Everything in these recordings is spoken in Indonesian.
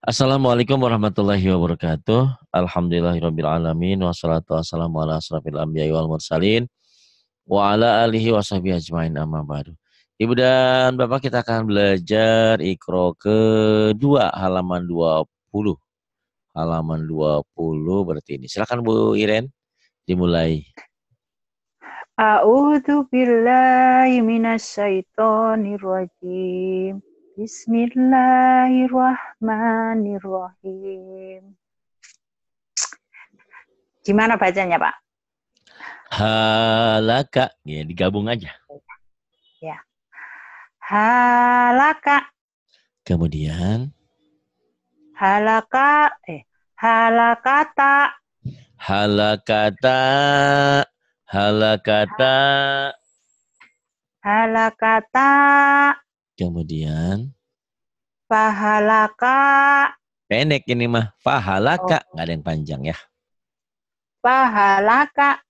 Assalamualaikum warahmatullahi wabarakatuh. Alhamdulillahirrahmanirrahim. wassalatu wassalamu ala asrafil anbiya'i wal mursalin wa ala alihi wa sahbihi ajmain amma ba'du. Ibu dan Bapak kita akan belajar ikro kedua halaman 20. Halaman 20 berarti ini. Silakan Bu Iren dimulai. A'udzu billahi minasyaitonir Bismillahirrahmanirrahim. Gimana bacanya, Pak? Halaka, ya digabung aja. Ya. Halaka. Kemudian halaka eh halakata. Halakata. Halakata. Halakata. Kemudian Pahalaka. Pendek ini mah. Pahalaka. Oh. Nggak ada yang panjang ya. Pahalaka.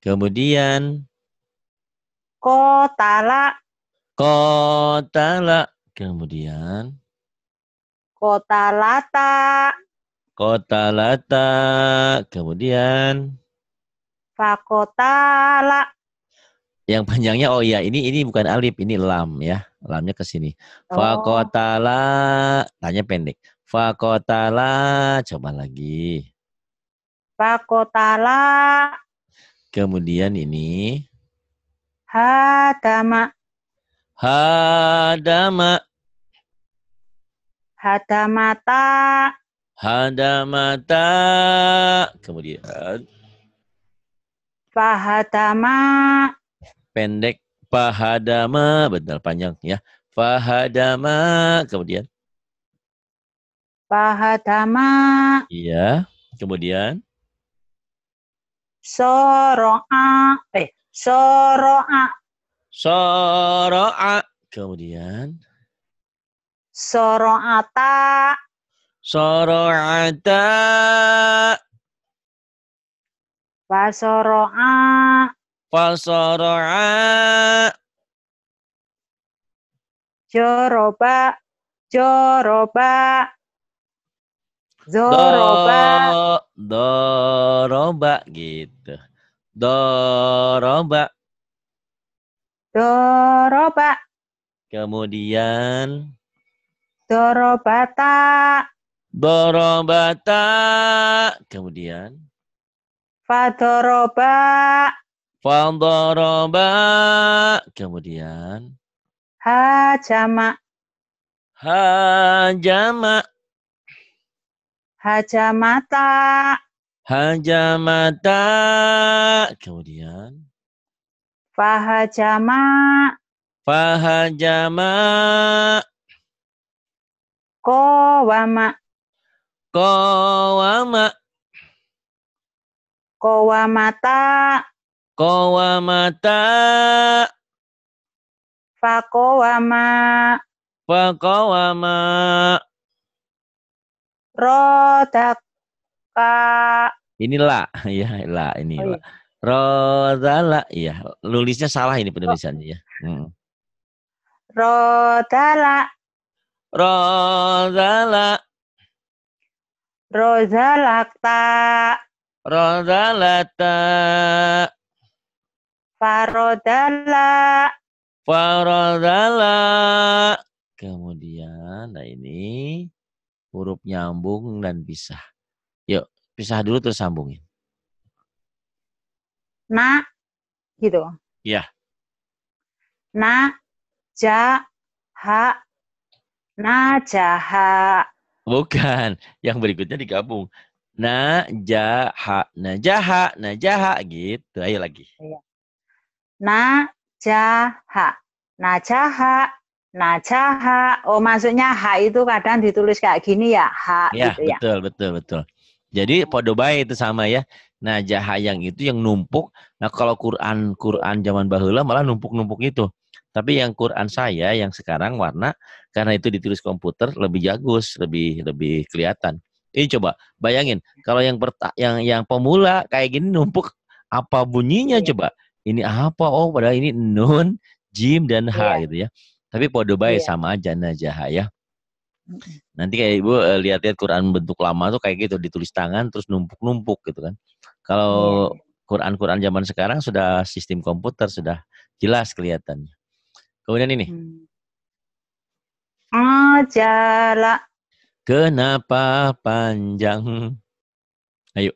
Kemudian. Kotala. Kotala. Kemudian. Kotalata. Kotalata. Kemudian. Fakotala yang panjangnya oh iya ini ini bukan alif ini lam ya lamnya ke sini oh. fakotala tanya pendek fakotala coba lagi fakotala kemudian ini hadama hadama hadamata hadamata kemudian fahadama pendek fahadama benar panjang ya fahadama kemudian fahadama iya kemudian soroa eh soroa soroa kemudian soroata soroata fasoroa Fasara'a. Joroba. Joroba. Zoroba. Doroba gitu. Doroba. Doroba. Kemudian. Dorobata. Dorobata. Kemudian. Fadoroba. Fadaraba. Kemudian. Hajama. Hajama. Hajamata. Hajamata. Kemudian. Fahajama. Fahajama. Kowama. Kowama. Kowamata. Fakowamata. Fakowama. Fakowama. Rodaka. Inilah, ya lah ini. Oh, iya. Rodala, iya. Lulisnya salah ini penulisannya ya. Oh. Hmm. Rodala. Rodala. Rozalakta. Rozalata. Farodala. Farodala. Kemudian, nah ini huruf nyambung dan pisah. Yuk, pisah dulu terus sambungin. Na, gitu. Iya. Na, ja, ha, na, ja, ha. Bukan, yang berikutnya digabung. Na, ja, ha, na, ja, ha, na, ja, ha. gitu. Ayo lagi. Iya najaha. Najaha, najaha. Oh, maksudnya ha itu kadang ditulis kayak gini ya, ha ya, gitu ya. betul, betul, betul. Jadi podobai itu sama ya. Nah, yang itu yang numpuk. Nah, kalau Quran Quran zaman bahula malah numpuk-numpuk itu. Tapi yang Quran saya yang sekarang warna karena itu ditulis komputer lebih jagus, lebih lebih kelihatan. Ini coba bayangin kalau yang yang yang pemula kayak gini numpuk apa bunyinya iya. coba? ini apa oh padahal ini nun jim dan ha yeah. gitu ya tapi podo baik iya. yeah. sama aja najaha ya nanti kayak ibu eh, lihat-lihat Quran bentuk lama tuh kayak gitu ditulis tangan terus numpuk-numpuk gitu kan kalau iya, iya. Quran-Quran zaman sekarang sudah sistem komputer sudah jelas kelihatannya kemudian ini hmm. Ajala. Kenapa panjang? Ayo.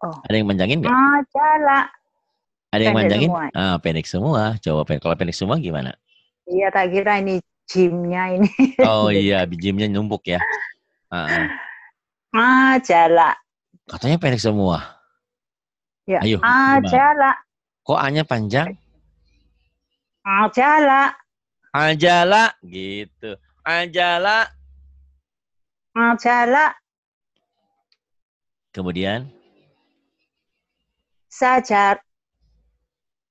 Oh. Ada yang panjangin nggak? Ajala. Ada yang manjangin? Semua. Ah, pendek semua. Coba pendek. Kalau pendek semua gimana? Iya, tak kira ini gymnya ini. Oh iya, gymnya numpuk ya. Ah, ah. Ah, jala. Katanya pendek semua. Ya, Ayo, ah, gimana? jala. Kok A-nya panjang? Ah, jala. Ajala, gitu. Ajala. Ajala. Kemudian? Sajar.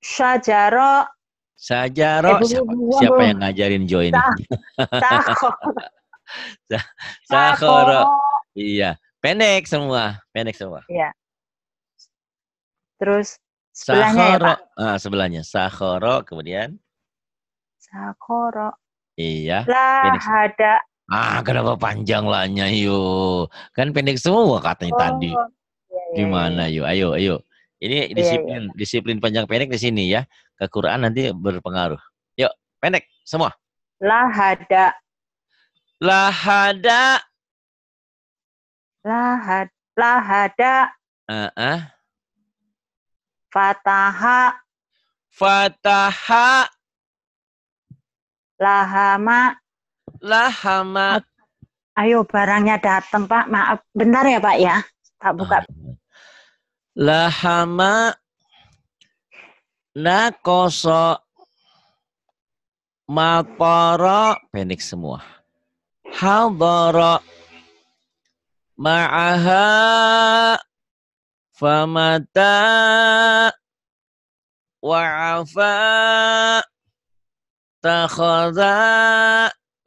Syajaro. Sajaro, eh, siapa, siapa yang ngajarin Jo ini? Sahoro. Iya, pendek semua, pendek semua. Iya. Terus sebelahnya ya, Sahoro. ya, Pak? Ah, sebelahnya Sahoro, kemudian Sahoro. Iya. ada. Ah, kenapa panjang lahnya yuk? Kan pendek semua katanya oh, tadi. Iya, iya, iya, Gimana yuk? Ayo, ayo. Ini iya, iya. disiplin, yeah, disiplin panjang pendek di sini ya. Ke Quran nanti berpengaruh. Yuk, pendek semua. Lahada. Lahada. Lahad, lahada. Uh -uh. Fataha. Fataha. Lahama. Lahama. Ayo barangnya datang Pak. Maaf, bentar ya Pak ya. Tak buka. Uh. Lahama nakoso matara pendek semua. Hadara ma'aha famata wa'afa takhoda.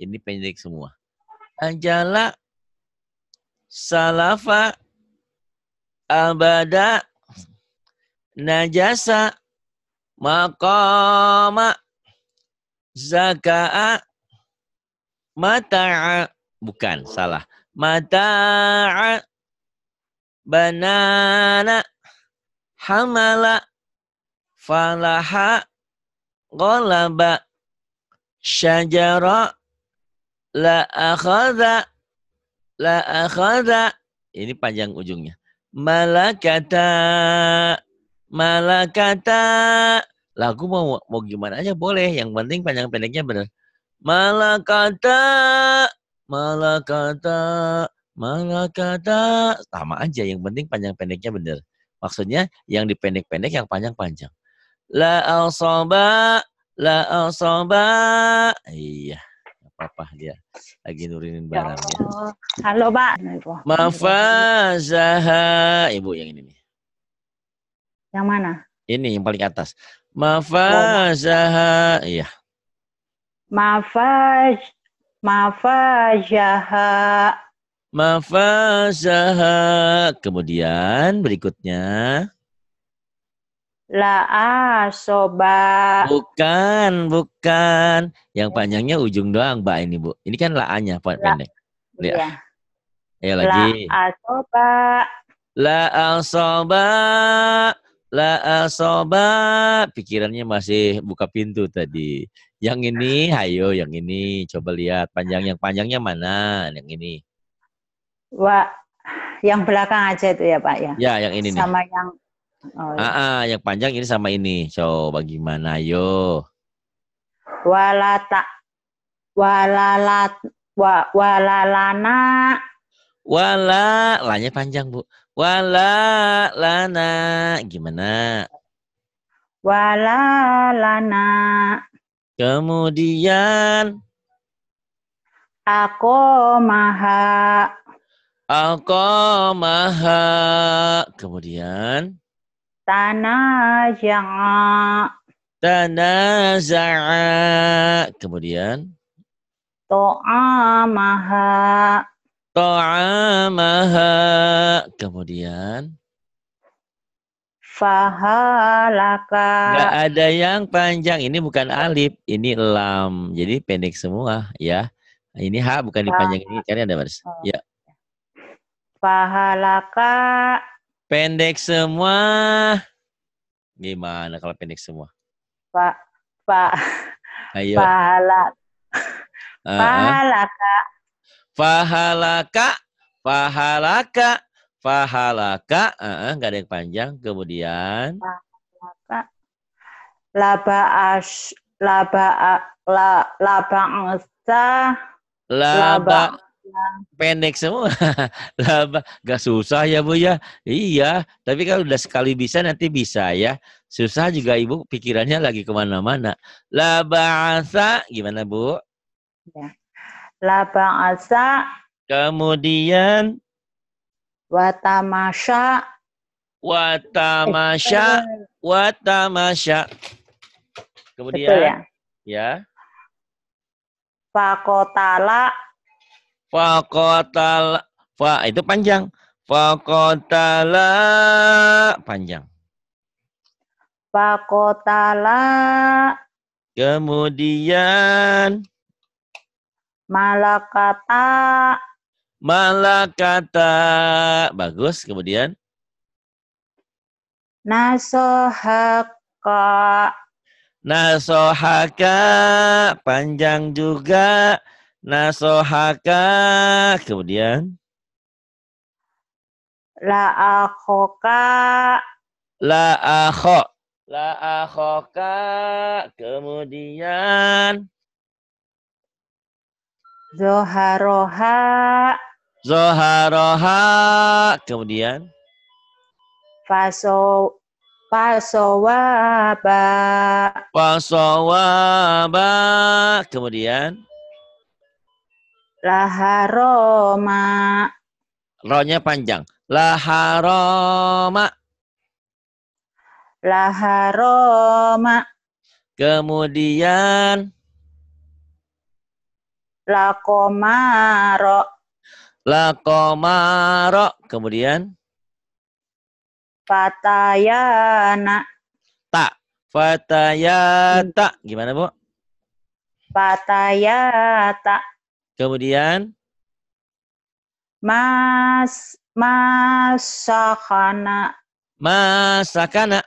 ini pendek semua. Ajala salafa abada najasa maqama zaka'a mata'a bukan salah mata'a banana hamala falaha golaba syajara la akhadha la akhadha ini panjang ujungnya malakata malakata lagu mau mau gimana aja boleh yang penting panjang pendeknya bener malakata malakata malakata sama aja yang penting panjang pendeknya bener maksudnya yang dipendek-pendek yang panjang-panjang la al la al iya papa dia lagi nurunin ya barang Halo Pak. Mafazaha ibu yang ini nih. Yang mana? Ini yang paling atas. Mafazaha oh, iya. Mafaz Mafazaha Mafazaha. Kemudian berikutnya. La asoba. Bukan, bukan. Yang ya. panjangnya ujung doang, Mbak ini, Bu. Ini kan la-nya pendek. La. Iya. Ayo la lagi. La asoba. La asoba. La asoba. Pikirannya masih buka pintu tadi. Yang ini, hayo, yang ini. Coba lihat panjang yang panjangnya mana? Yang ini. Wa yang belakang aja itu ya, Pak ya. Ya, yang ini Sama nih. yang Oh, iya. ah, yang panjang ini sama ini. Coba so, gimana yo? Walata walalat wa, walalana wala lanya panjang bu Walalana, gimana Walalana. kemudian aku maha aku maha kemudian Tanaja'a. Tanaza'a. Kemudian. To'amaha. To'amaha. Kemudian. Fahalaka. Gak ada yang panjang. Ini bukan alif. Ini lam. Jadi pendek semua ya. Ini ha bukan dipanjang ini. kan ada baris. Ya. Fahalaka Pendek semua. Gimana kalau pendek semua? Pak, Pak. Ayo. Pahala. Pahala, Kak. Pahala, Kak. Pahala, Kak. Pahala, Kak. Uh-huh. Nggak ada yang panjang. Kemudian. Pahala, Kak. Laba as laba la laba angsa laba pendek semua. Gak susah ya Bu ya. Iya, tapi kalau udah sekali bisa nanti bisa ya. Susah juga Ibu pikirannya lagi kemana-mana. laba asa gimana Bu? Ya. Laba asa. Kemudian. watamasha watamasha watamasha Kemudian. Betul ya. Ya. Pakotala. Fakotal fa itu panjang. Fakotala panjang. Fakotala. Kemudian. Malakata. Malakata. Bagus. Kemudian. Nasohaka. Nasohaka. Panjang juga nasohaka kemudian la akhoka la akho la akhoka kemudian zoharoha zoharoha kemudian faso fasowaba fasowaba kemudian Laharoma. Ronya panjang. Laharoma. Laharoma. Kemudian. Lakomaro. Lakomaro. Kemudian. Patayana. Tak. Patayata. Gimana, Bu? Patayata. Kemudian Mas masakana. Masakana.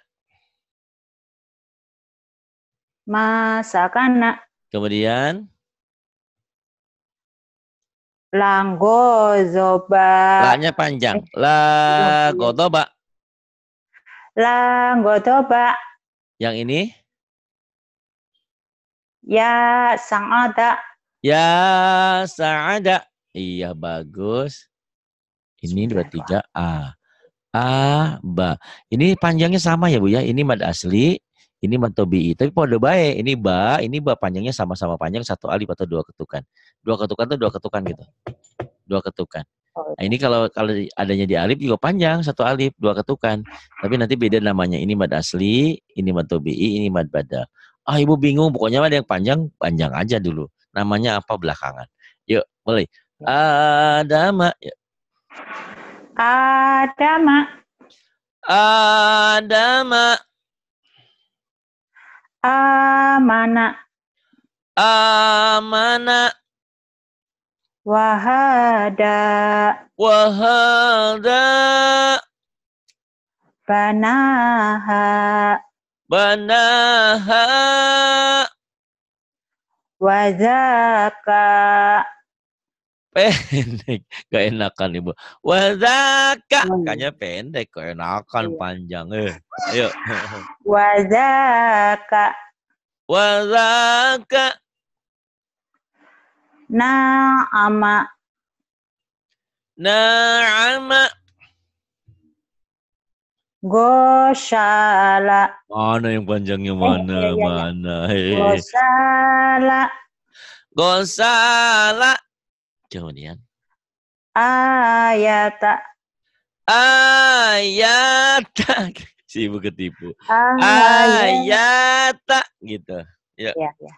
Masakana. Kemudian langgo zoba Lanya panjang. La gotoba. La gotoba. Yang ini? Ya ada. Ya Sa'ada. Iya, bagus. Ini dua tiga A. A, Ba. Ini panjangnya sama ya Bu ya. Ini mad asli, ini mad tobi. Tapi pada baik. Ini Ba, ini Ba panjangnya sama-sama panjang satu alif atau dua ketukan. Dua ketukan itu dua ketukan gitu. Dua ketukan. Oh, nah, ini kalau kalau adanya di alif juga panjang satu alif dua ketukan. Tapi nanti beda namanya. Ini mad asli, ini mad tobi, ini mad badal. Ah ibu bingung. Pokoknya ada yang panjang, panjang aja dulu namanya apa belakangan. Yuk, boleh. Ya. Adama. Yuk. Adama. Adama. Amana. Amana. Wahada. Wahada. Banaha. Banaha. Wazaka. Pendek, gak enakan ibu. Wazaka, iya. kayaknya pendek, gak enakan iya. panjang. Eh, ayo. Wazaka. Wazaka. Na'ama. Na'ama. Gosala. Mana yang panjangnya eh, mana? Eh, iya, iya, mana? Hey. Gosala. Gosala. Kemudian. Ayata. Ayata. ibu ketipu. Ayata. Ayata. Gitu. Ya. ya, ya.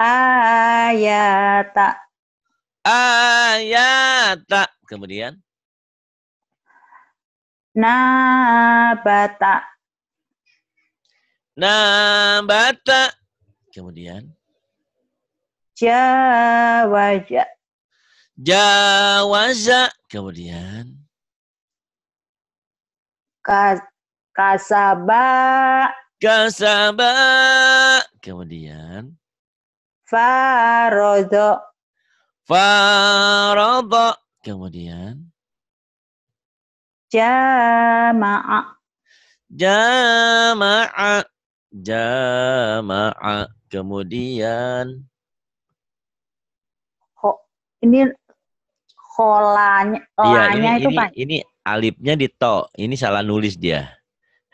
Ayata. Ayata. Kemudian. Nabata. Nabata. Kemudian. Jawaja. Jawaza. Kemudian. Kas kasaba. Kasaba. Kemudian. Farodo. Farodo. Kemudian. Jama'a. Jama'a. Jama'a. Kemudian. Ho, ini kolanya, ya, ini, itu ini, Pak. Ini alifnya di to. Ini salah nulis dia.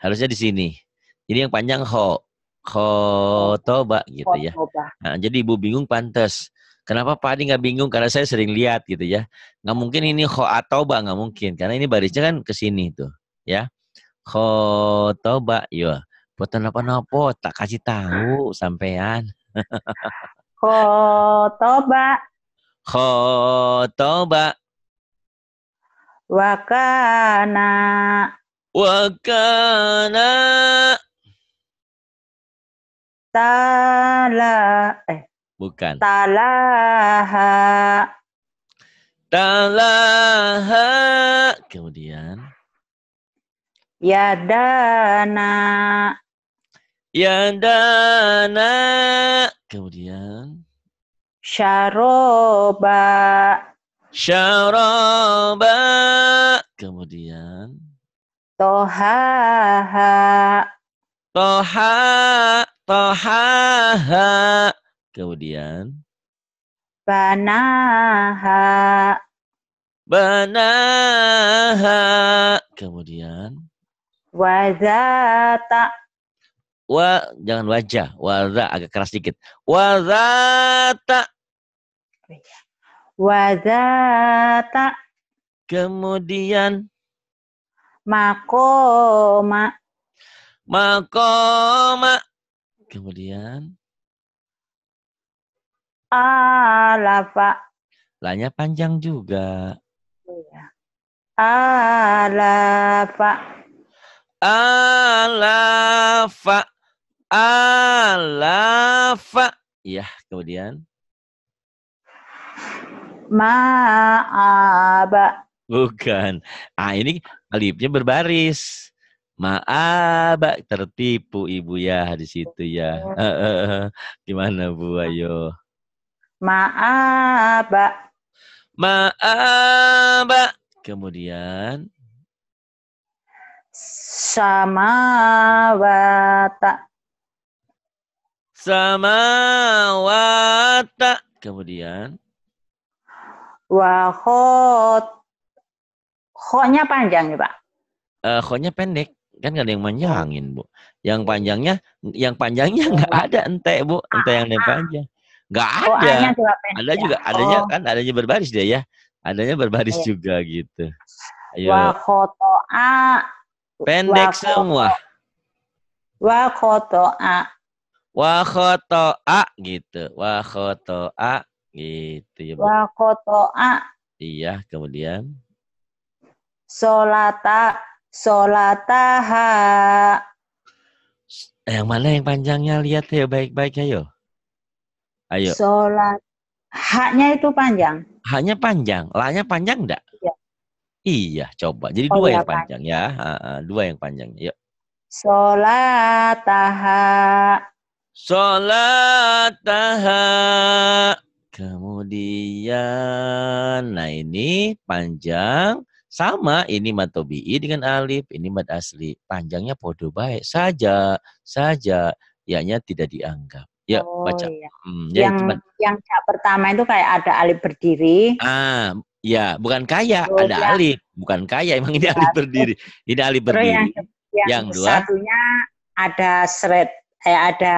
Harusnya di sini. Ini yang panjang ho. toba, gitu ya. Nah, jadi ibu bingung pantas. Kenapa Pak Adi nggak bingung? Karena saya sering lihat gitu ya. Nggak mungkin ini khoatoba, nggak mungkin. Karena ini barisnya kan ke sini tuh. Ya. Khotoba, yo. Iya. Buatan apa nopo? tak kasih tahu sampean. khotoba. Khotoba. Wakana. Wakana. Tala. Eh, Bukan. Talaha. Talaha. Kemudian. Yadana. Yadana. Kemudian. Syaroba. Syaroba. Kemudian. Tohaha. Toha. Tohaha. Kemudian banaha banaha kemudian wazata wa jangan wajah waza agak keras dikit wazata wazata kemudian makoma makoma kemudian alafa. Lanya panjang juga. Iya. Alafa. Alafa. Alafa. Iya, kemudian. Ma'aba. Bukan. Ah ini alifnya berbaris. Ma'aba tertipu ibu ya di situ ya. ya. Gimana Bu Ayo? Ma'aba. Ma'aba. Kemudian samawata. Samawata. Kemudian Wahot. khot. panjang nih, ya, Pak. Uh, eh, khotnya pendek kan gak ada yang panjangin, bu yang panjangnya yang panjangnya nggak ada ente bu ente yang ah, ah, ah. panjang Nggak ada. Oh, Ada juga, ya. adanya oh. kan adanya berbaris dia ya. Adanya berbaris Ayo. Iya. juga gitu. Ayo. Wa koto A. Pendek wa semua. Wa koto A. Wa koto A gitu. Wa koto A gitu ya. Wa koto A. Iya, kemudian. Solata solataha. Eh, yang mana yang panjangnya lihat ya baik-baik ya yo. Ayo. Sholat. Haknya itu panjang. Haknya panjang. Lahnya panjang enggak? Iya. Iya, coba. Jadi oh, dua ya, yang panjang, panjang ya. Uh, uh, dua yang panjang. Yuk. Iya. Sholat taha. Kemudian, nah ini panjang. Sama ini matobii dengan alif, ini mat asli. Panjangnya podo baik saja, saja. Ianya tidak dianggap. Ya, oh, baca. Iya. Hmm, ya, yang cuman. yang pertama itu kayak ada alif berdiri. Ah, ya, bukan kaya, oh, ada ya. alif, bukan kaya. Emang ini ya, alif berdiri. Ini alif berdiri. Yang, yang, yang dua. Satunya ada seret, eh ada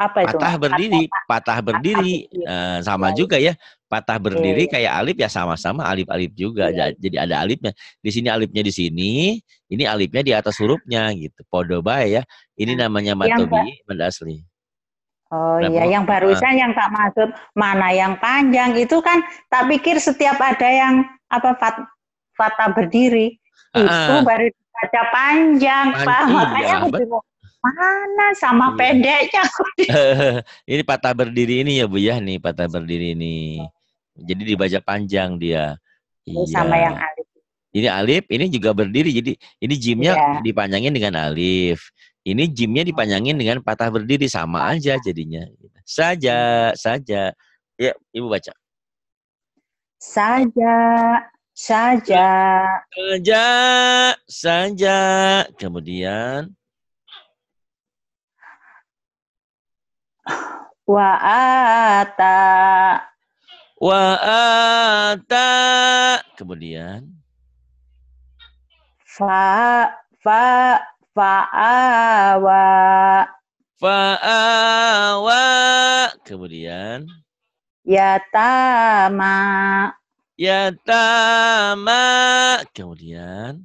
apa itu? Patah berdiri, patah, berdiri. Patah, patah, eh, sama ya. juga iya. ya. Patah berdiri iya. kayak alif ya sama-sama alif-alif juga. Iya. Jadi ada alifnya. Di sini alifnya di sini, ini alifnya di atas hurufnya gitu. Podoba ya. Ini nah, namanya matobi, benda asli. Oh iya, yang barusan ah. yang tak maksud mana yang panjang itu kan tak pikir setiap ada yang apa fat, fata berdiri ah, itu uh, baru dibaca panjang, panjang pak. Iya, Makanya aku bingung mana sama iya. pendeknya. ini patah berdiri ini ya bu ya nih patah berdiri ini. Jadi dibaca panjang dia. Ini iya. Sama yang alif. Ini alif, ini juga berdiri. Jadi ini jimnya iya. dipanjangin dengan alif. Ini gymnya dipanjangin dengan patah berdiri sama aja jadinya. Saja, iya. saja. Ya, Ibu baca. Saja, saja. Saja, saja. Kemudian Wa'ata Wa'ata Kemudian Fa Fa Fa'awa. Fa'awa. Kemudian. Yatama. Yatama. Kemudian.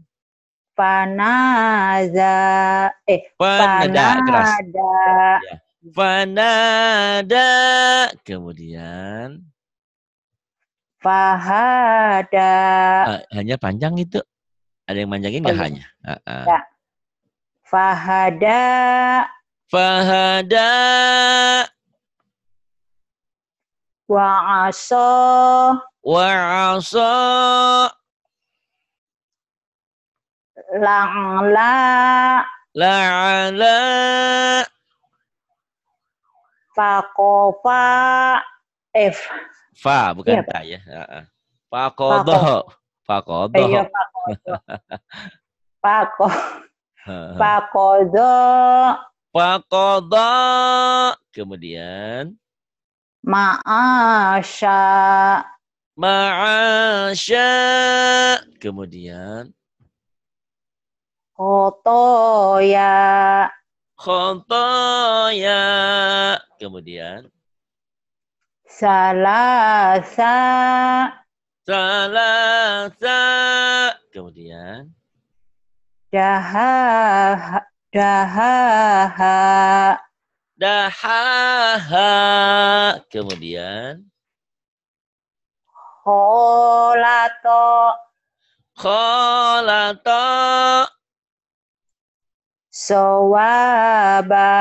Fanaza. Eh, Panada panada. Panada, ya. Kemudian. Fahada. Eh, hanya panjang itu. Ada yang panjangin nggak oh, iya. hanya? Ah, Uh -uh. Fahada. Fahada. Wa'asa. Wa'asa. La'ala. La'ala. Fakofa. F. Fa, bukan ya, ta ya. Uh -uh. Fakodo. Fakodo. Iya, Fakodo. Fakodo. Fakodo. Fakodo. Kemudian. maasha, maasha, Kemudian. Khotoya. Khotoya. Kemudian. Salasa. Salasa. Kemudian. Daha dahaha dahaha kemudian kholato kholato sawaba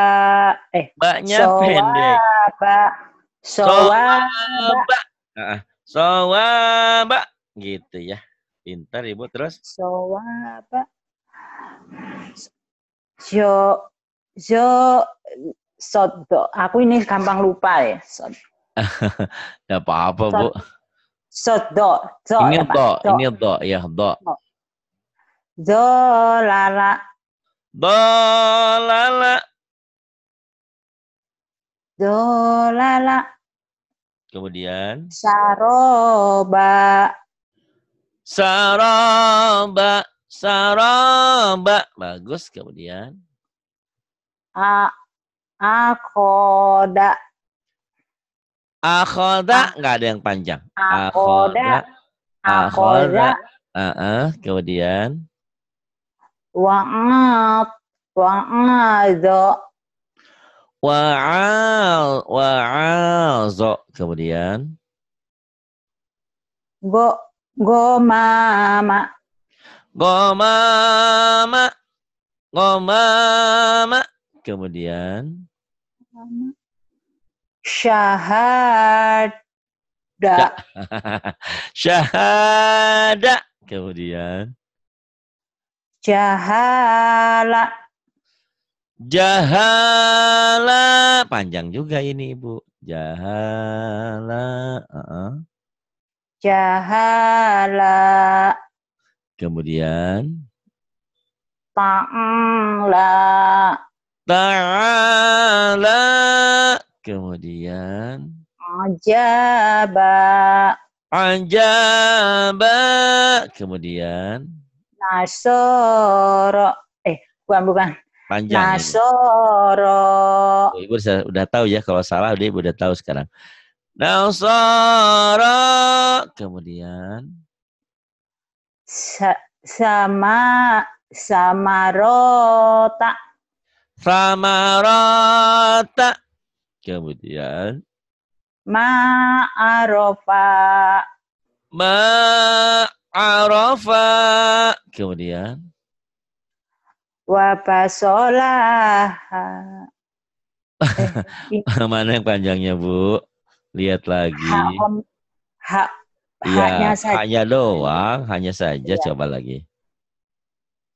eh baknya pendek sawaba ah, gitu ya pintar ibu ya, terus sawaba Jo Jo Soto. Aku ini gampang lupa ya. Soto. ya apa-apa, Bu. Soto. Jo. ini do, ini ya, do, ya do. Do lala. Do lala. Do lala. Kemudian. Saroba. Saroba. Saraba. Bagus. Kemudian. A akoda. Akhoda. Nggak ada yang panjang. Akhoda. Akhoda. Uh -uh. Kemudian. Wa'at. Wa'azo. Wa'al. Wa'azo. Kemudian. Go. mama. Gomama. Gomama. Kemudian. Syahada. Syahada. Kemudian. Jahala. Jahala. Panjang juga ini Ibu. Jahala. Uh -uh. Jahala. Kemudian ta'ala ta'ala kemudian ajaba ajaba kemudian nasoro eh bukan bukan panjang nasoro oh, ibu, ibu sudah, udah tahu ya kalau salah dia sudah udah tahu sekarang nasoro kemudian sama sama rota sama rota Kemudian ma arofa ma arofa Kemudian wabasolah eh, Mana yang panjangnya, Bu? Lihat lagi. Ha, om, ha Iya, hanya saja. Hanya doang, hanya saja ya. coba lagi.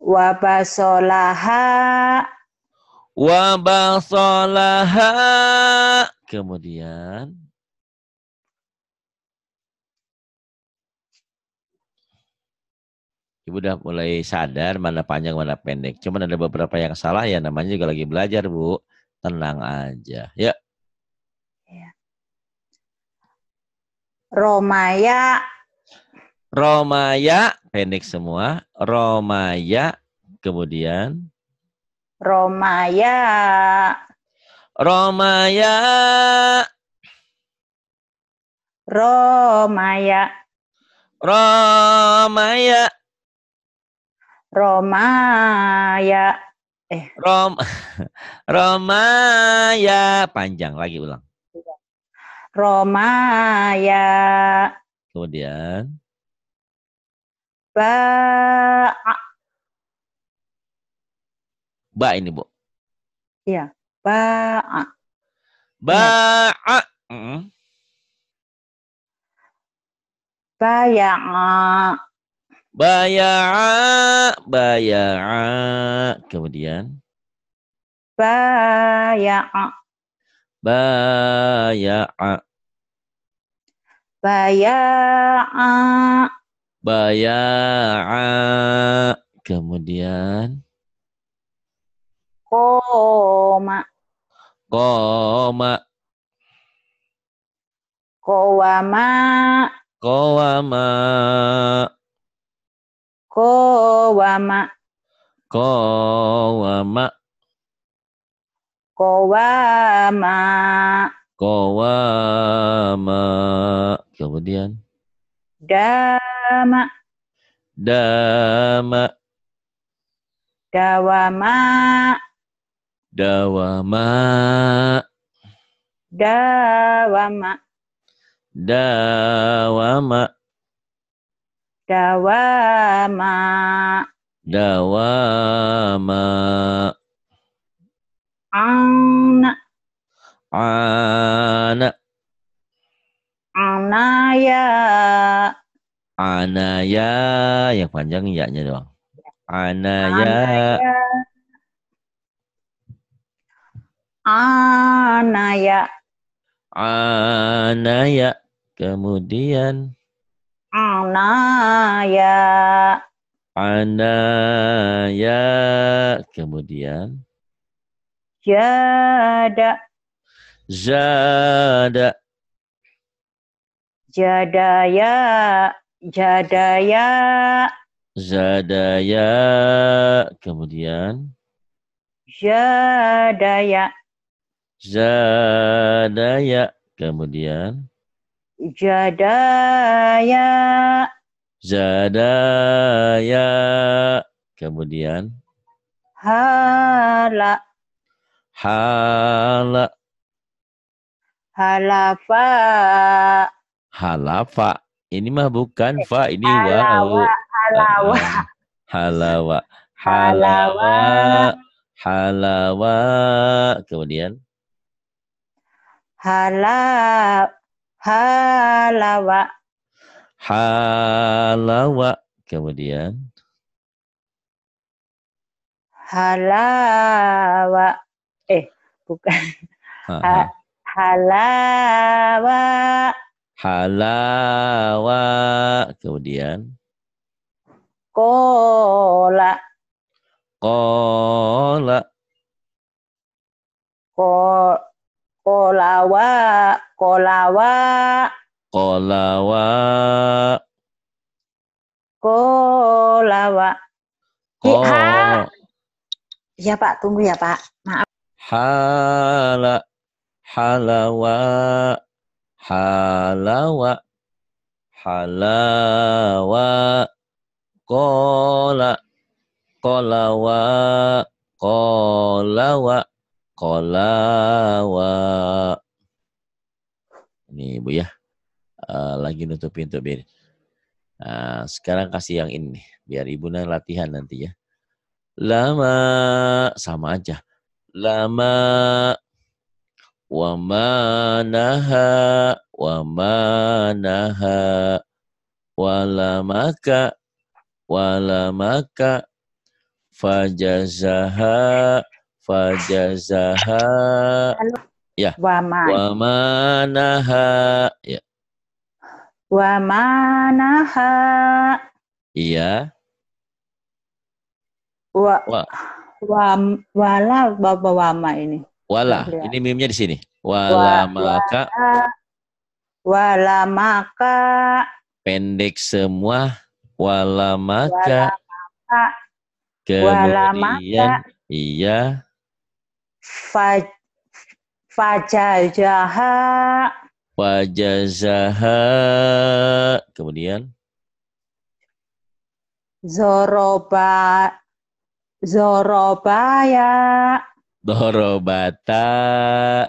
Wabasolaha. Wabasolaha. Kemudian. Ibu udah mulai sadar mana panjang mana pendek. Cuman ada beberapa yang salah ya namanya juga lagi belajar Bu. Tenang aja. Ya. Romaya. Romaya, pendek semua. Romaya, kemudian. Romaya. Romaya. Romaya. Romaya. Romaya. Eh. Rom Romaya. Panjang lagi ulang. Romaya. Kemudian. Ba. Ba ini, Bu. Iya. Ba. Ba. Mm. Baya'a. Baya'a. Baya'a. Kemudian. Baya'a. Baya'a. Baya'a. Baya'a. Kemudian. Koma. Koma. Kowama. Kowama. Kowama. Kowama. Kowama. Kowama. Kemudian. Dama. Dama. Dawama. Dawama. Dawama. Dawama. Dawama. Dawama. Ana. Ana. Anaya. Anaya yang panjang ya-nya doang. Anaya. Anaya. Anaya. Kemudian. Anaya. Anaya. Kemudian. Jada. Jada. Jadaya. Jadaya. Zadaya. Kemudian. Jadaya. Zadaya. Kemudian. Jadaya. Zadaya. Kemudian. Hala. Hala. Halafa. Halafa. Ini mah bukan fa, ini halawa, Halawa. Ah, halawa. Halawa. Halawa. Kemudian hala halawa halawa kemudian halawa bukan. Ha, halawa. Halawa. Kemudian. Kola. Kola. Ko, kolawa. Kolawa. Kolawa. Kolawa. Kolawa. Ya Pak, tunggu ya Pak. Maaf hala halawa halawa halawa kola kolawa kolawa kolawa ini ibu ya uh, lagi nutup pintu biar uh, sekarang kasih yang ini biar ibu latihan nanti ya lama sama aja lama wa manaha wa manaha walamaka walamaka fajazaha fajazaha ya wa manaha ya manaha iya wa, wa. Wam, wala wama ini. Wala. Ini mimnya di sini. Wala, wala maka. Wala maka. Pendek semua. Wala maka. Wala maka. Kemudian maka, iya. Faj, fajajaha. Kemudian. Zoroba Zorobaya. Dorobata.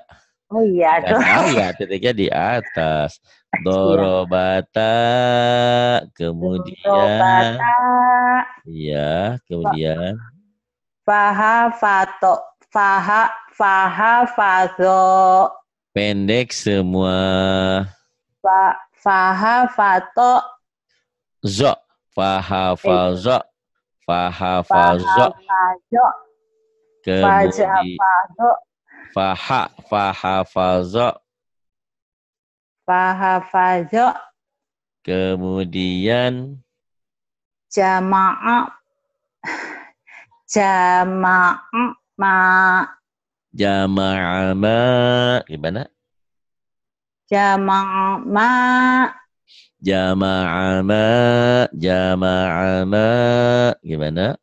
Oh iya Dorobata, Ya, titiknya di atas. Dorobata. Iya. Kemudian. Dorobata. Iya, kemudian. Faha fato. Faha faha fato. Pendek semua. Fa, faha fato. Zo. Faha fazo. Eh fahafazo kemudian faha fahafazo fahafazo kemudian jamaah jamaah ma jamaah ma gimana jamaah ma jama'ama ma, Gimana?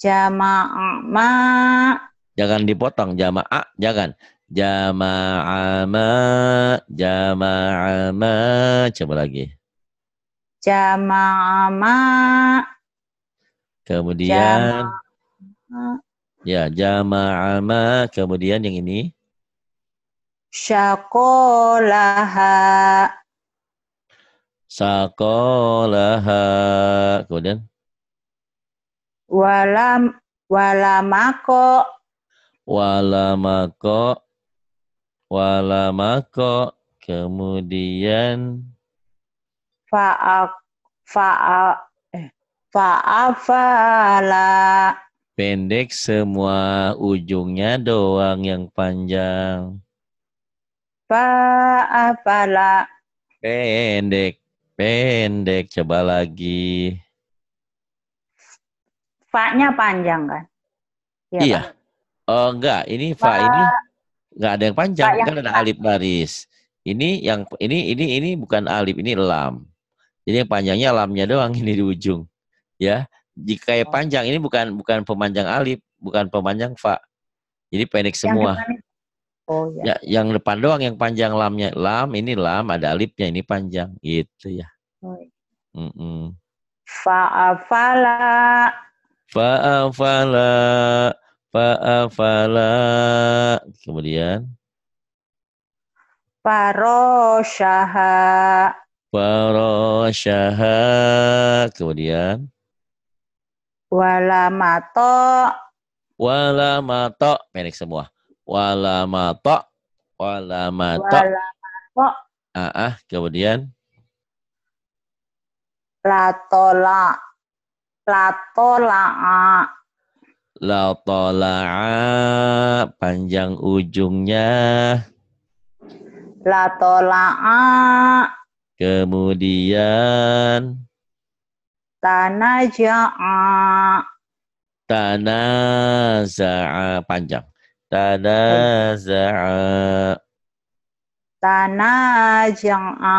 jama'ama Jangan dipotong jama'a, jangan. jama'ama ma, Coba lagi. jama'ama Kemudian jama Ya, jama'ama Kemudian yang ini. Syakolaha sakolaha kemudian walam walamako walamako walamako kemudian fa'a fa'a eh, fa'afala pendek semua ujungnya doang yang panjang fa'afala pendek Pendek, coba lagi. Fa-nya panjang kan? Ya, iya. Kan? Oh, enggak, ini fa, fa ini enggak ada yang panjang, yang kan ada alif baris. Ini yang ini ini ini bukan alif, ini lam. Jadi yang panjangnya lamnya doang ini di ujung. Ya. Jika yang oh. panjang ini bukan bukan pemanjang alif, bukan pemanjang fa. Jadi pendek semua. Yang Oh ya. ya. Yang depan doang yang panjang lamnya. Lam ini lam ada alifnya ini panjang gitu ya. Oh. Ya. Mm -mm. Fa'afala. Fa'afala. Fa'afala. Kemudian. Farosyaha. Farosyaha. Kemudian. Walamato. Walamato. Pendek semua wala mata wala mato ah, ah kemudian latola latolaa latolaa panjang ujungnya latolaa kemudian tanaja, tanaza panjang Tanaza'a. Tanaza'a.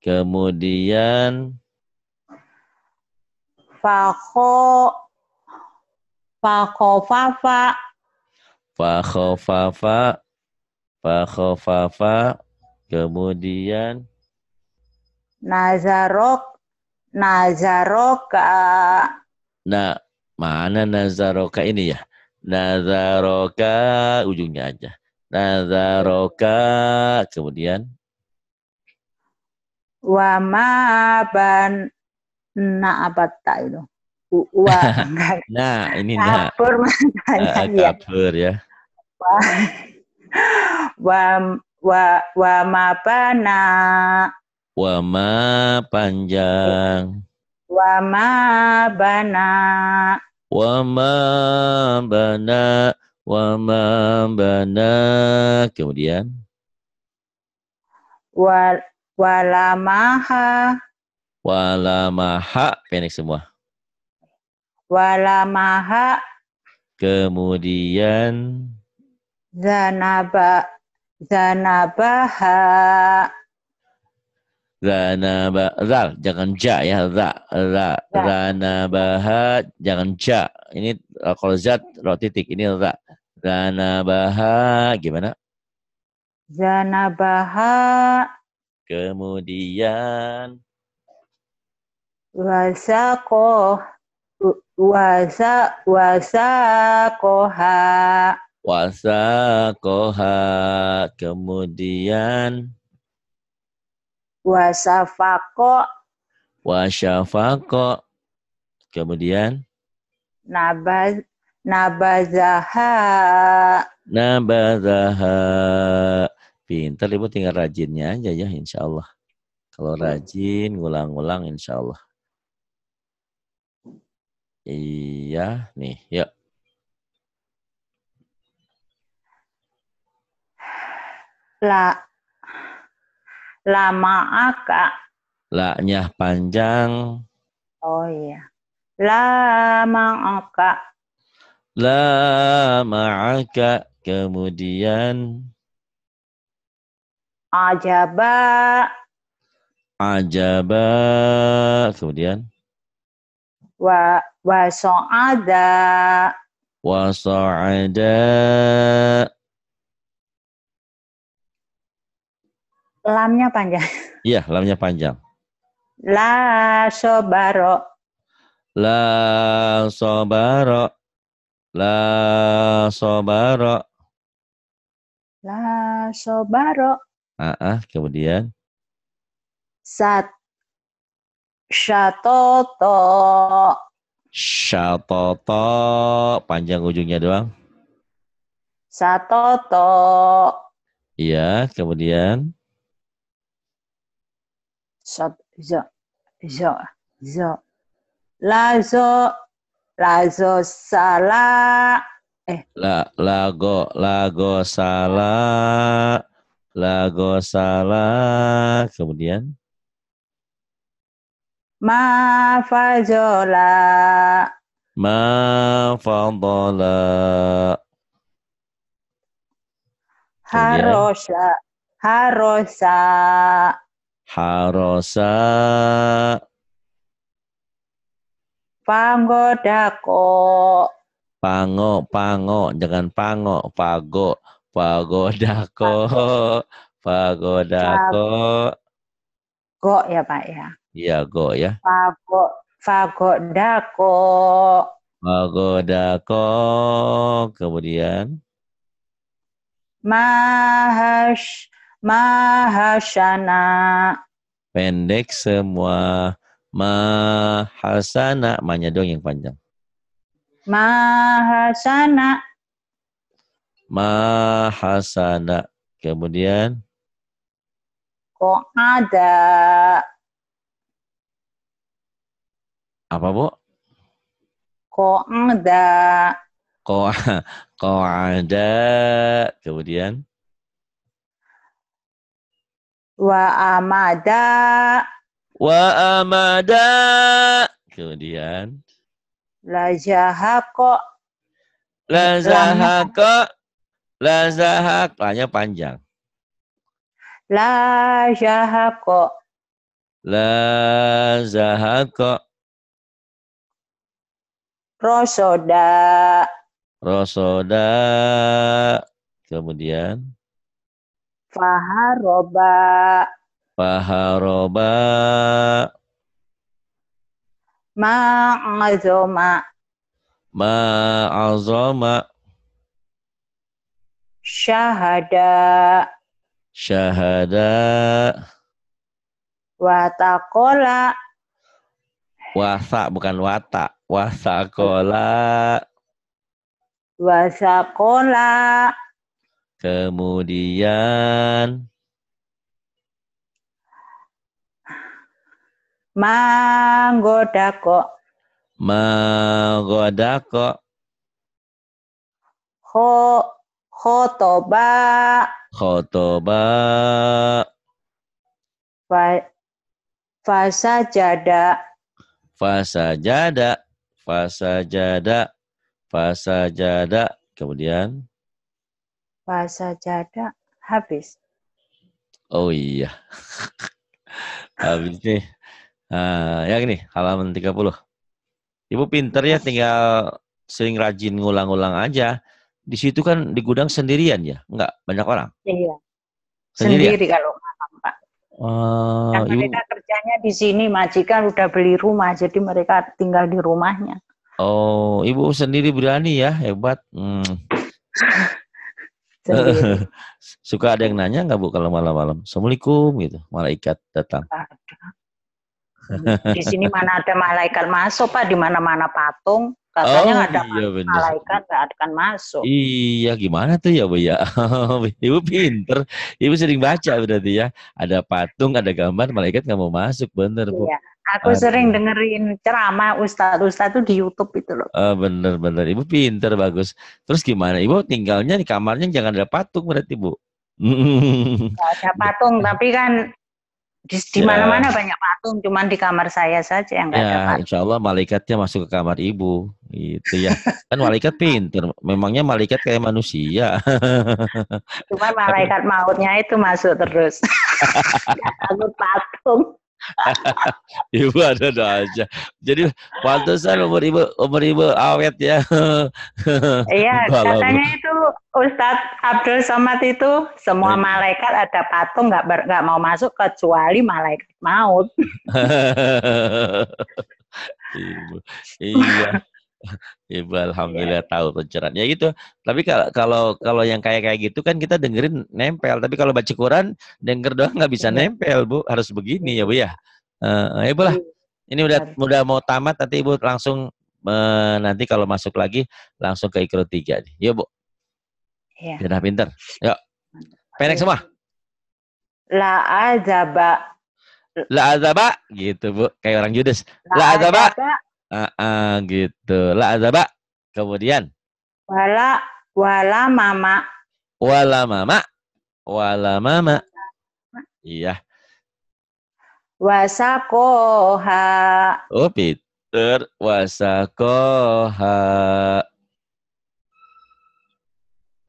Kemudian. Fakho. Fakofafa. Fakofafa. Fakofafa. Kemudian. Nazarok. Nazaroka. Nah, mana Nazaroka ini ya? Nazaroka ujungnya aja. Nazaroka kemudian wama ban na apa tak itu wa nah ini nah Kapur ya kabur ya wa wa wa wama pana wama panjang wama bana wama bana bana kemudian walamaha walamaha pendek semua walamaha kemudian zanaba zanabaha Rana ba ra, jangan ja ya ra ra rana baha jangan ja ini eh, kalau zat ro titik ini ra rana baha gimana Rana zanabaha kemudian wasako wasa ko ha kemudian Wasafako. Wasafako. Kemudian. Nabaz, nabazaha. Nabazaha. Pintar ibu tinggal rajinnya aja ya insya Allah. Kalau rajin, ngulang-ngulang insya Allah. Iya, nih, yuk. La Lama aka. Laknya panjang. Oh iya. Lama aka. Lama aka. Kemudian. Ajaba. Ajaba. Kemudian. Wa wa wa so ada so ada. lamnya panjang. Iya, lamnya panjang. La sobaro. La sobaro. La sobaro. La sobaro. Ah, ah kemudian. Sat. Shatoto. Shatoto. Panjang ujungnya doang. Satoto. Iya, kemudian. Zo zo, zo, zo. la zo sala. Eh. La, lago, lago sala. Lago sala. Kemudian. Ma fa la. Ma fa la. Harosa. Harosa. Harosa. Pango dako. Pango, pango, jangan pango, pago, pago dako, pago dako. Go ya Pak ya. Iya go ya. Pago, pago dako. Pago dako, kemudian. Mahash mahasana. Pendek semua. Mahasana. Manya dong yang panjang. Mahasana. Mahasana. Kemudian. Kok ada. Apa, Bu? Kok ada. Kok ada. Kemudian. Wa amada. Wa amada. Kemudian. La Lazahako. La zahako. La Lanya panjang. La Lazahako. La zahako. Rosoda. Rosoda. Kemudian. Faharoba. Faharoba. Ma'azoma. Ma'azoma. Syahada. Syahada. Watakola. Wasa bukan wata. Wasakola. Wasakola. Kemudian Manggodako. Manggodako. Ho khotoba. Khotoba. Fa, fasa jada. Fasa jada. Fasa jada. Fasa jada. Kemudian bahasa Jada habis. Oh iya. habis nih. Uh, ya halaman halaman 30. Ibu pinter ya tinggal sering rajin ngulang ngulang aja. Di situ kan di gudang sendirian ya, Enggak, banyak orang. Iya. Sendiri, Sendiri kalau malam, Pak. Uh, Karena ibu... mereka kerjanya di sini, majikan udah beli rumah, jadi mereka tinggal di rumahnya. Oh, ibu sendiri berani ya, hebat. Hmm. Suka ada yang nanya nggak bu kalau malam-malam? Assalamualaikum gitu, malaikat datang. Di sini mana ada malaikat masuk pak? Di mana-mana patung. Katanya oh, ada iya, malaikat nggak akan masuk. Iya gimana tuh ya bu ya? Ibu pinter, Ibu sering baca berarti ya. Ada patung, ada gambar, malaikat nggak mau masuk bener bu. Iya. Aku Aduh. sering dengerin ceramah ustadz-ustadz itu di YouTube itu loh. Oh, bener bener, ibu pinter bagus. Terus gimana? Ibu tinggalnya di kamarnya jangan ada patung berarti bu? Gak ada patung, tapi kan di, di ya. mana-mana banyak patung, cuman di kamar saya saja yang nggak ya, ada patung. Insya Allah malaikatnya masuk ke kamar ibu, itu ya. kan malaikat pinter, memangnya malaikat kayak manusia. cuman malaikat mautnya itu masuk terus. Aku patung. ibu ada doa aja. Jadi pantesan umur ibu umur ibu awet ya. iya, katanya itu Ustadz Abdul Somad itu semua hmm. malaikat ada patung nggak nggak mau masuk kecuali malaikat maut. ibu, iya. Ibu alhamdulillah ya. tahu pencerahan. Ya gitu. Tapi kalau kalau kalau yang kayak kayak gitu kan kita dengerin nempel. Tapi kalau baca Quran denger doang nggak bisa iya. nempel bu. Harus begini ya bu ya. Uh, ibu ya, lah. Iya. Ini udah iya. udah mau tamat nanti ibu langsung uh, nanti kalau masuk lagi langsung ke ikro tiga nih. Yuk bu. Ya. Sudah pinter. Yuk. Pendek semua. La azaba. La azaba gitu bu. Kayak orang Judas. La, La azaba Ah, ah gitu. La azaba. Kemudian. Wala wala mama. Wala mama. Wala mama. Iya. Wasakoha. Oh, Peter. Wasakoha.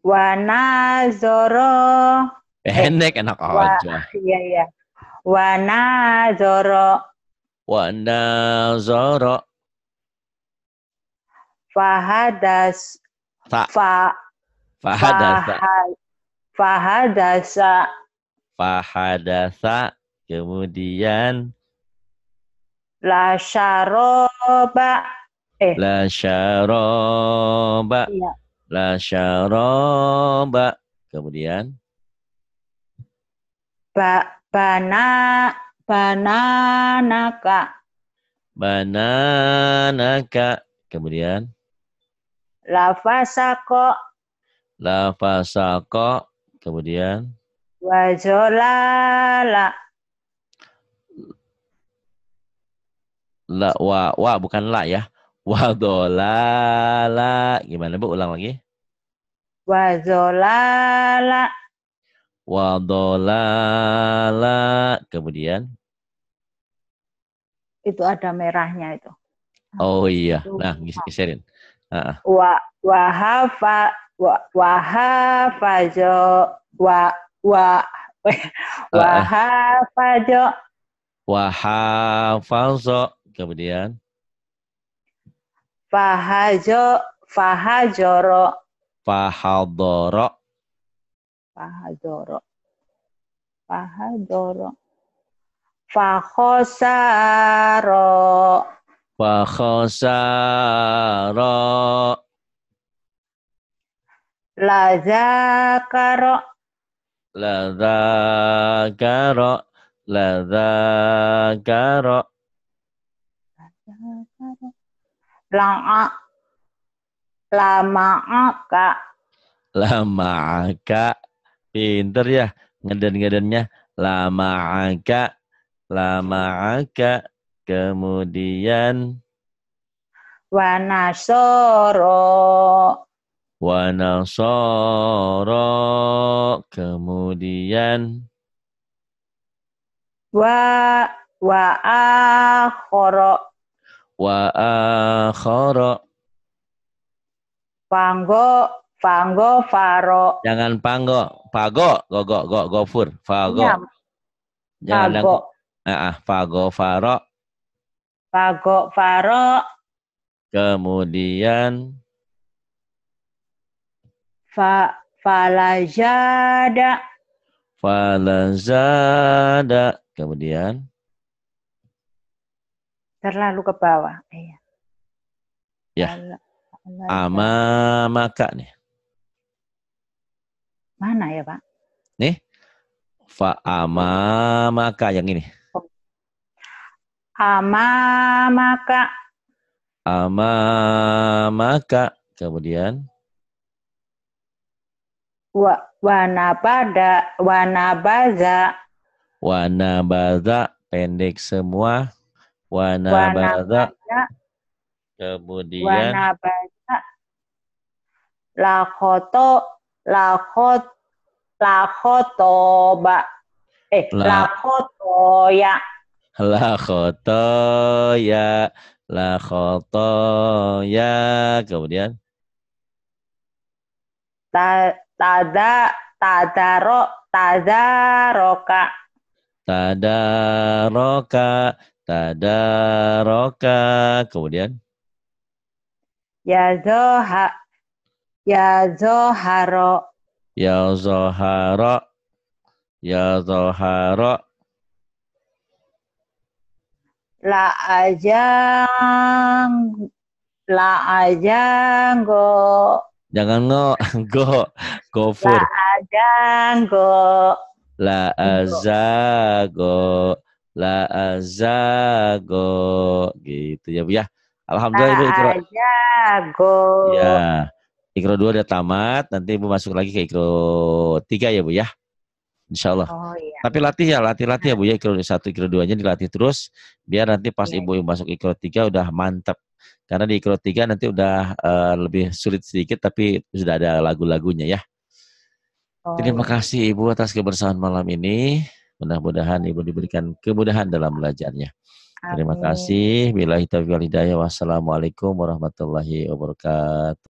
Wanazoro. Pendek eh, enak aja. Iya, iya. Wana zoro. Wana zoro. Fahadas Fa Fahadasa. Fahadasa. Fahadasa. Kemudian. La syaroba. Eh. La syaroba. Iya. La syaroba. Kemudian. Ba bana bananaka. Bananaka. Kemudian. La fasako. La fasako. Kemudian. Wajolala. La, wa, wa, bukan la ya. Wadolala. Gimana Bu? Ulang lagi. Wadolala. Wadolala. Kemudian. Itu ada merahnya itu. Oh iya. Nah, geserin. Wah, Wa wah, wa wahafajo wa wa wahafajo wahafazo kemudian fahajo fahajoro fahadoro fahadoro fahadoro fahosaro Fakhosara La zakara La zakara La la Lama la ma'aka Pinter ya ngeden-ngedennya la ma'aka Kemudian wanasoro wanasoro kemudian wa wa akhoro wa akhoro panggo panggo faro jangan panggo pago gogo, go go gofur fago ya, jangan pago ah, ah, fago faro Fago faro. Kemudian fa falazada. Falajada. Kemudian terlalu ke bawah. Iya. Ya. maka nih. Mana ya, Pak? Nih. Fa maka yang ini. Amamaka. Amamaka. Kemudian. Wa, wanabada. Wanabaza. Wanabaza. Pendek semua. Wanabaza. wanabaza. Kemudian. Wanabaza. Lakoto. Lakot. Lakotoba. Eh, lakotoya la khotoya la ya. kemudian ta tada ro. Tada roka. Tada roka. kemudian ya zoha ya zoharo ya zoharo ya zoharo la aja la aja go jangan ngo go go for la aja go la azago la azago gitu ya bu ya alhamdulillah ibu ikro azago ya ikro dua udah tamat nanti ibu masuk lagi ke ikro tiga ya bu ya Insya Allah. Oh, iya. Tapi latih ya, latih-latih ya Bu ya, ikro satu ikro duanya dilatih terus, biar nanti pas iya. ibu Ibu masuk ikro tiga udah mantep. Karena di ikro tiga nanti udah uh, lebih sulit sedikit, tapi sudah ada lagu-lagunya ya. Oh, Terima iya. kasih Ibu atas kebersamaan malam ini. Mudah-mudahan Ibu diberikan kemudahan dalam belajarnya. Amin. Terima kasih. Bila hidayah. Wassalamualaikum warahmatullahi wabarakatuh.